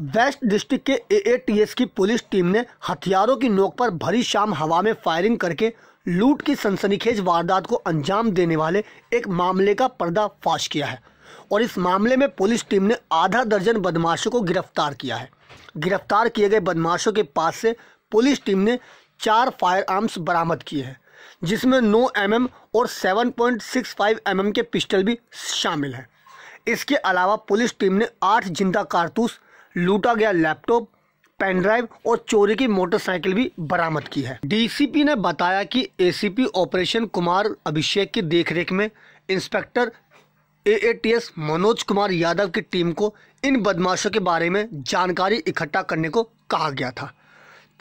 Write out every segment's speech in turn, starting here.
waste district के एएटीएस की police team ने हथियारों की नोक पर भरी शाम हवा में फायरिंग करके लूट की सनसनीखेज वारदात को अंजाम देने वाले एक मामले का पर्दाफाश किया है और इस मामले में पुलिस टीम ने आधा दर्जन बदमाशों को गिरफ्तार किया है गिरफ्तार किए गए बदमाशों के पास से पुलिस टीम ने चार फायर आर्म्स बरामद किए हैं जिसमें नौ एम और seven point six M M के पिस्टल भी शामिल हैं इसके अलावा पुलिस टीम ने आठ जिंदा कारतूस लूटा गया लैपटॉप पेन ड्राइव और चोरी की मोटरसाइकिल भी बरामद की है डीसीपी ने बताया कि एसीपी ऑपरेशन कुमार अभिषेक की देखरेख में इंस्पेक्टर एएटीएस मनोज कुमार यादव की टीम को इन बदमाशों के बारे में जानकारी इकट्ठा करने को कहा गया था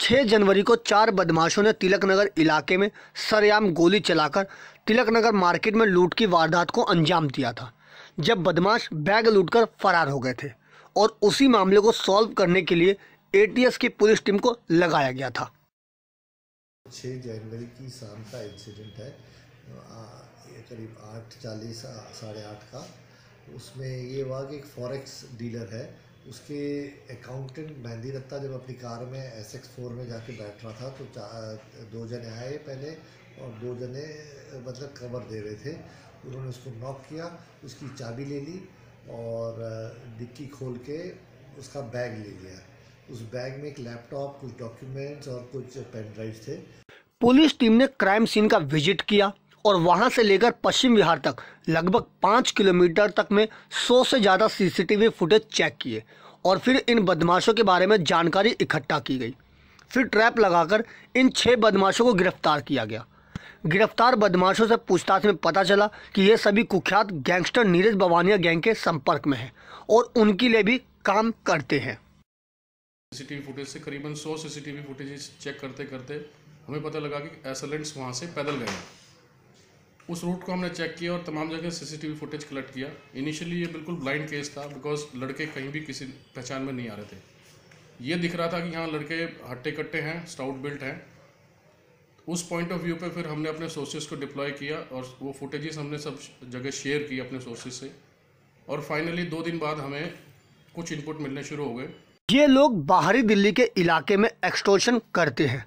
6 जनवरी को चार बदमाशों ने तिलक नगर इलाके में सरेआम गोली चलाकर तिलक नगर मार्केट में लूट की वारदात को अंजाम दिया था जब बदमाश बैग लूटकर फरार हो गए थे और उसी मामले को सॉल्व करने के लिए एटीएस की पुलिस टीम को लगाया गया था छः जनवरी की शाम का इंसिडेंट है करीब आठ चालीस साढ़े आठ का उसमें ये हुआ कि एक फॉरेक्स डीलर है उसके अकाउंटेंट मेहंदी दत्ता जब अपनी कार में एस एक्स फोर में जाके बैठ रहा था तो दो जने आए पहले और दो जने मतलब कवर दे रहे थे उन्होंने उसको नॉक किया उसकी चाबी ले ली और डिक्की खोल के उसका बैग ले लिया उस बैग में एक लैपटॉप कुछ डॉक्यूमेंट्स और कुछ पेन ड्राइव थे पुलिस टीम ने क्राइम सीन का विजिट किया और वहां से लेकर पश्चिम विहार तक लगभग पाँच किलोमीटर तक में सौ से ज़्यादा सीसीटीवी फुटेज चेक किए और फिर इन बदमाशों के बारे में जानकारी इकट्ठा की गई फिर ट्रैप लगाकर इन छह बदमाशों को गिरफ्तार किया गया गिरफ्तार बदमाशों से पूछताछ में पता चला कि ये सभी कुख्यात गैंगस्टर नीरज बवानिया गैंग के संपर्क में हैं और उनके लिए भी काम करते हैं सीसीटीवी फुटेज से करीबन 100 सीसीटीवी फुटेज चेक करते करते हमें पता लगा कि एसलेंट्स वहाँ से पैदल गए उस रूट को हमने चेक किया और तमाम जगह सीसीटीवी फुटेज कलेक्ट किया इनिशियली ये बिल्कुल ब्लाइंड केस था बिकॉज लड़के कहीं भी किसी पहचान में नहीं आ रहे थे ये दिख रहा था कि यहाँ लड़के हट्टे कट्टे हैं स्टाउट बिल्ट हैं उस पॉइंट ऑफ व्यू पे फिर हमने अपने सोर्सेज को डिप्लॉय किया और वो फुटेजेस हमने सब जगह शेयर की अपने सोर्सेज से और फाइनली दो दिन बाद हमें कुछ इनपुट मिलने शुरू हो गए ये लोग बाहरी दिल्ली के इलाके में एक्सटोर्शन करते हैं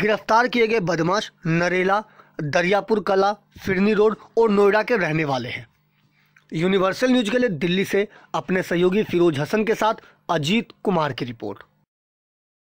गिरफ्तार किए गए बदमाश नरेला दरियापुर कला फिरनी रोड और नोएडा के रहने वाले हैं यूनिवर्सल न्यूज के लिए दिल्ली से अपने सहयोगी फिरोज हसन के साथ अजीत कुमार की रिपोर्ट